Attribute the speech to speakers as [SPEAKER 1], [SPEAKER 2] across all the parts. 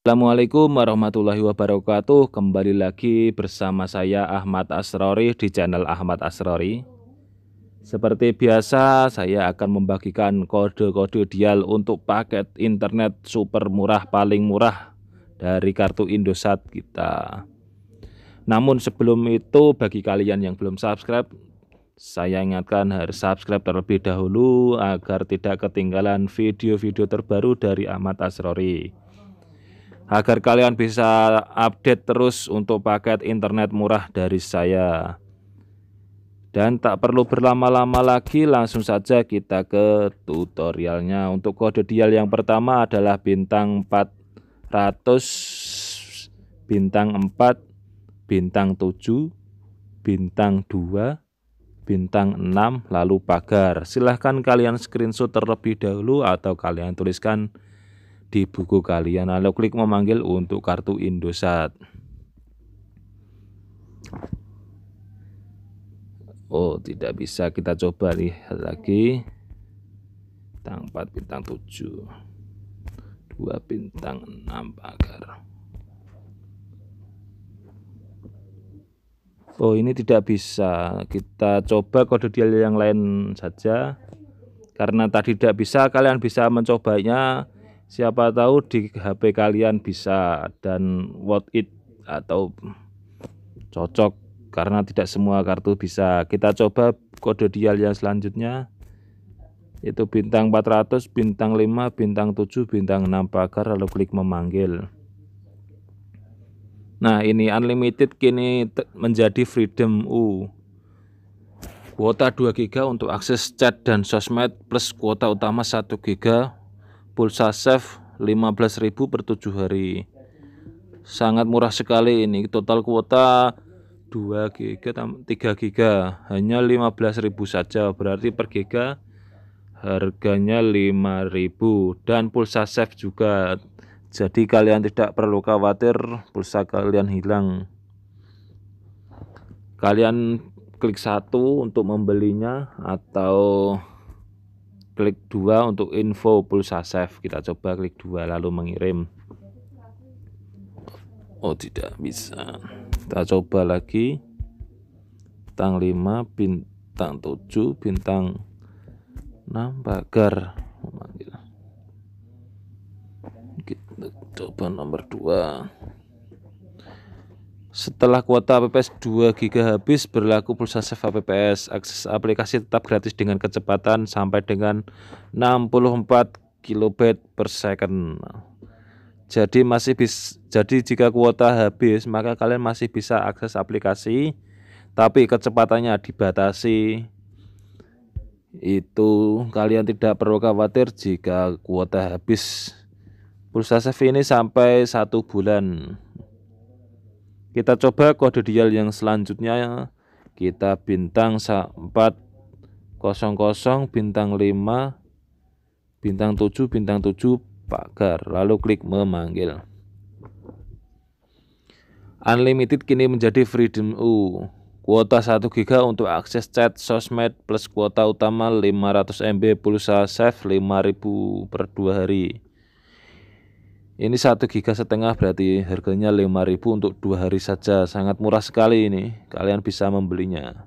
[SPEAKER 1] Assalamualaikum warahmatullahi wabarakatuh Kembali lagi bersama saya Ahmad Asrori di channel Ahmad Asrori Seperti biasa saya akan membagikan kode-kode dial untuk paket internet super murah paling murah dari kartu Indosat kita Namun sebelum itu bagi kalian yang belum subscribe saya ingatkan harus subscribe terlebih dahulu agar tidak ketinggalan video-video terbaru dari Ahmad Asrori agar kalian bisa update terus untuk paket internet murah dari saya. Dan tak perlu berlama-lama lagi, langsung saja kita ke tutorialnya. Untuk kode dial yang pertama adalah bintang 400, bintang 4, bintang 7, bintang 2, bintang 6, lalu pagar. Silahkan kalian screenshot terlebih dahulu atau kalian tuliskan di buku kalian nah, lalu klik memanggil untuk kartu Indosat Oh tidak bisa kita coba lihat lagi bintang 4 bintang 7 2 bintang 6 pagar. Oh ini tidak bisa kita coba kode dial yang lain saja karena tadi tidak bisa kalian bisa mencobanya siapa tahu di HP kalian bisa dan worth it atau cocok karena tidak semua kartu bisa kita coba kode dial yang selanjutnya itu bintang 400 bintang 5 bintang 7 bintang 6 pagar lalu klik memanggil nah ini unlimited kini menjadi freedom U kuota 2 gb untuk akses chat dan sosmed plus kuota utama 1 gb pulsa save 15.000 per 7 hari sangat murah sekali ini total kuota 2 giga 3 giga hanya 15.000 saja berarti per giga harganya 5000 dan pulsa save juga jadi kalian tidak perlu khawatir pulsa kalian hilang kalian klik satu untuk membelinya atau klik dua untuk info pulsa save kita coba klik dua lalu mengirim Oh tidak bisa kita coba lagi bintang 5 bintang 7 bintang 6 pagar kita coba nomor 2 setelah kuota APPS 2 GB habis, berlaku pulsa save APPS. Akses aplikasi tetap gratis dengan kecepatan sampai dengan 64 kilobit per second. Jadi masih bis, jadi jika kuota habis, maka kalian masih bisa akses aplikasi, tapi kecepatannya dibatasi. Itu kalian tidak perlu khawatir jika kuota habis. Pulsa save ini sampai satu bulan. Kita coba kode dial yang selanjutnya ya. kita bintang 400 bintang 5 bintang 7 bintang 7 pagar lalu klik memanggil. Unlimited kini menjadi Freedom U. Kuota 1 GB untuk akses chat sosmed plus kuota utama 500 MB pulsa save 5000 per 2 hari. Ini satu giga setengah berarti harganya 5000 untuk dua hari saja. Sangat murah sekali ini. Kalian bisa membelinya.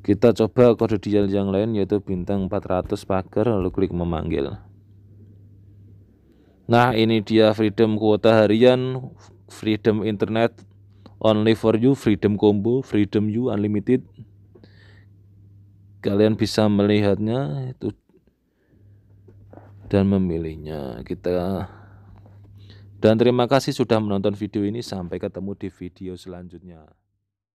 [SPEAKER 1] Kita coba kode dial yang lain yaitu bintang 400 pagar lalu klik memanggil. Nah, ini dia freedom kuota harian, freedom internet only for you, freedom combo, freedom you unlimited. Kalian bisa melihatnya itu dan memilihnya kita dan terima kasih sudah menonton video ini sampai ketemu di video selanjutnya